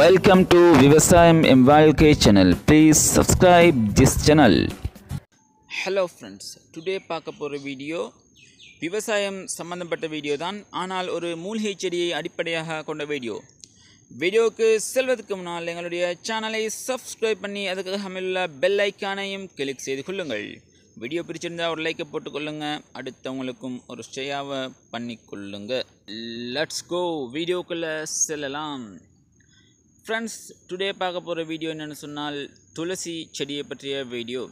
welcome to விவசாயம் எம் வாழ்க்கை channel please subscribe this channel hello friends today பார்க்க போகிற வீடியோ விவசாயம் சம்மந்தப்பட்ட வீடியோ தான் ஆனால் ஒரு மூலிகை செடியை அடிப்படையாக கொண்ட வீடியோ வீடியோவுக்கு செல்வதற்கு முன்னால் எங்களுடைய சேனலை சப்ஸ்கிரைப் பண்ணி அதுக்காக அமையுள்ள பெல் ஐக்கானையும் கிளிக் செய்து கொள்ளுங்கள் வீடியோ பிடிச்சிருந்தால் ஒரு லைக்கை போட்டுக்கொள்ளுங்கள் அடுத்தவங்களுக்கும் ஒரு ஸ்டேயாவை பண்ணிக்கொள்ளுங்க லட்ஸ் கோ வீடியோக்குள்ளே செல்லலாம் ஃப்ரெண்ட்ஸ் டுடே பார்க்க போகிற வீடியோ என்னென்னு சொன்னால் துளசி செடியை பற்றிய வீடியோ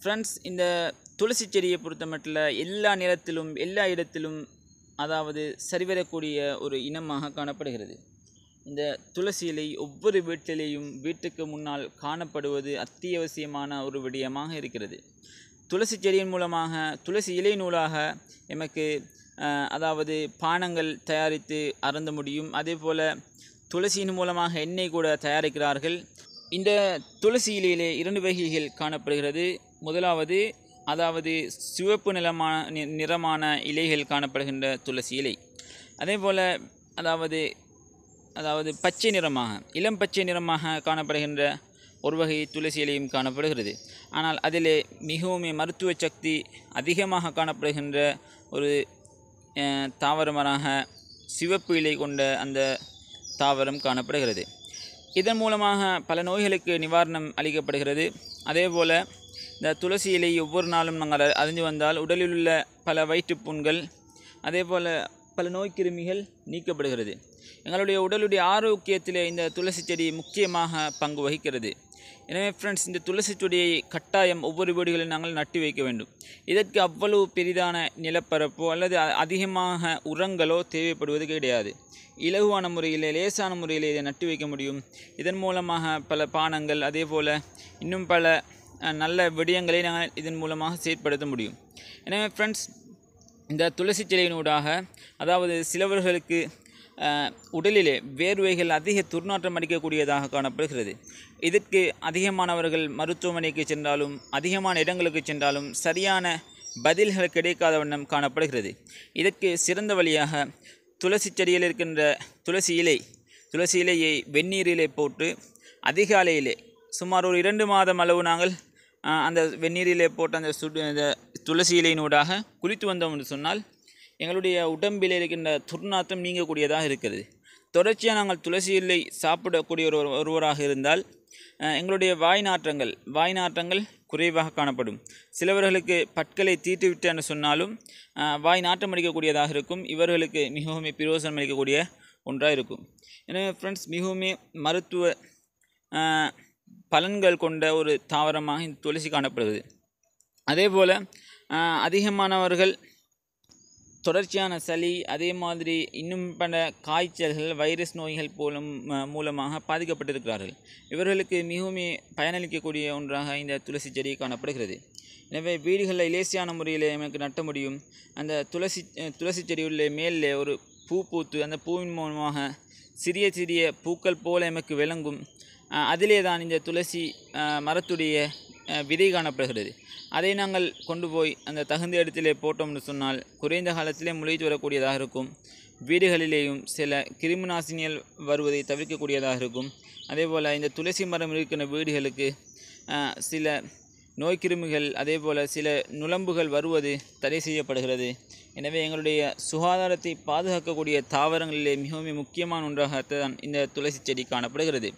ஃப்ரெண்ட்ஸ் இந்த துளசி செடியை பொறுத்த மட்டில் எல்லா நிலத்திலும் எல்லா இடத்திலும் அதாவது சரிவரக்கூடிய ஒரு இனமாக காணப்படுகிறது இந்த துளசி இலை ஒவ்வொரு வீட்டிலேயும் வீட்டுக்கு முன்னால் காணப்படுவது அத்தியாவசியமான ஒரு விடயமாக இருக்கிறது துளசி செடியின் மூலமாக துளசி இலை நூலாக எமக்கு அதாவது பானங்கள் தயாரித்து அறந்த முடியும் அதே போல் துளசியின் மூலமாக எண்ணெய் கூட தயாரிக்கிறார்கள் இந்த துளசி இலையிலே இரண்டு வகைகள் காணப்படுகிறது முதலாவது அதாவது சிவப்பு நிலமான நிறமான இலைகள் காணப்படுகின்ற துளசி இலை அதே போல் அதாவது அதாவது பச்சை நிறமாக இளம் பச்சை நிறமாக காணப்படுகின்ற ஒரு வகை துளசி இலையும் காணப்படுகிறது ஆனால் அதிலே மிகவும் மருத்துவ சக்தி அதிகமாக காணப்படுகின்ற ஒரு தாவரமராக சிவப்பு இலை கொண்ட அந்த தாவரம் காணப்படுகிறது இதன் மூலமாக பல நோய்களுக்கு நிவாரணம் அளிக்கப்படுகிறது அதேபோல் இந்த துளசி இலை ஒவ்வொரு நாளும் நாங்கள் அறிஞ்சு வந்தால் உடலில் உள்ள பல வயிற்றுப்புண்கள் அதேபோல் பல நோய்க்கிருமிகள் நீக்கப்படுகிறது எங்களுடைய உடலுடைய ஆரோக்கியத்தில் இந்த துளசி செடி முக்கியமாக பங்கு வகிக்கிறது எனவே ஃப்ரெண்ட்ஸ் இந்த துளசி செடியை கட்டாயம் ஒவ்வொரு வீடுகளில் நாங்கள் நட்டு வைக்க வேண்டும் இதற்கு அவ்வளவு பெரிதான நிலப்பரப்போ அல்லது அதிகமாக உரங்களோ தேவைப்படுவது கிடையாது இலகுவான முறையில் லேசான முறையில் இதை நட்டு வைக்க முடியும் இதன் மூலமாக பல பானங்கள் அதே போல் இன்னும் பல நல்ல விடயங்களை நாங்கள் இதன் மூலமாக செயற்படுத்த முடியும் எனவே ஃப்ரெண்ட்ஸ் இந்த துளசி செடியினூடாக அதாவது சிலவர்களுக்கு உடலிலே வேர்வைகள் அதிக துர்நாற்றம் அடிக்கக்கூடியதாக காணப்படுகிறது இதற்கு அதிகமானவர்கள் மருத்துவமனைக்கு சென்றாலும் அதிகமான இடங்களுக்கு சென்றாலும் சரியான பதில்கள் கிடைக்காத வண்ணம் காணப்படுகிறது இதற்கு சிறந்த வழியாக துளசி செடியில் இருக்கின்ற துளசி இலை துளசி இலையை வெந்நீரிலே போட்டு அதிகாலையிலே சுமார் ஒரு இரண்டு மாதம் அளவு நாங்கள் அந்த வெந்நீரிலே போட்டு அந்த சுடு அந்த துளசி இலையினூடாக குளித்து வந்தோம் என்று சொன்னால் எங்களுடைய உடம்பில் இருக்கின்ற துர்நாற்றம் நீங்கக்கூடியதாக இருக்கிறது தொடர்ச்சியாக நாங்கள் துளசி இல்லை சாப்பிடக்கூடிய ஒரு ஒருவராக இருந்தால் எங்களுடைய வாய் நாற்றங்கள் வாய் நாற்றங்கள் குறைவாக காணப்படும் சிலவர்களுக்கு பற்களை தீட்டுவிட்டு என்று சொன்னாலும் வாய் நாற்றம் அடிக்கக்கூடியதாக இருக்கும் இவர்களுக்கு மிகவும் பிரயோசனம் அளிக்கக்கூடிய ஒன்றாக இருக்கும் எனவே ஃப்ரெண்ட்ஸ் மிகவும் மருத்துவ பலன்கள் கொண்ட ஒரு தாவரமாக இந்த துளசி காணப்படுவது அதே போல் அதிகமானவர்கள் தொடர்ச்சியான சளி அதே மாதிரி இன்னும் பல காய்ச்சல்கள் வைரஸ் நோய்கள் போலும் மூலமாக பாதிக்கப்பட்டிருக்கிறார்கள் இவர்களுக்கு மிகவும் பயனளிக்கக்கூடிய ஒன்றாக இந்த துளசி செடி காணப்படுகிறது எனவே வீடுகளில் இலேசியான முறையில் நமக்கு நட்ட முடியும் அந்த துளசி துளசி செடியுள்ள மேலே ஒரு பூ பூத்து அந்த பூவின் மூலமாக சிறிய சிறிய பூக்கள் போல எமக்கு விளங்கும் அதிலே தான் இந்த துளசி மரத்துடைய விதை காணப்படுகிறது அதை நாங்கள் கொண்டு போய் அந்த தகுந்த இடத்திலே போட்டோம்னு சொன்னால் குறைந்த காலத்திலே முளைத்து வரக்கூடியதாக இருக்கும் வீடுகளிலேயும் சில கிருமி நாசினிகள் வருவதை தவிர்க்கக்கூடியதாக இருக்கும் அதே போல் இந்த துளசி மரம் இருக்கின்ற வீடுகளுக்கு சில நோய் கிருமிகள் அதே போல் சில நுளம்புகள் வருவது தடை செய்யப்படுகிறது எனவே எங்களுடைய சுகாதாரத்தை பாதுகாக்கக்கூடிய தாவரங்களிலே மிகவும் முக்கியமான ஒன்றாகத்தான் இந்த துளசி செடி காணப்படுகிறது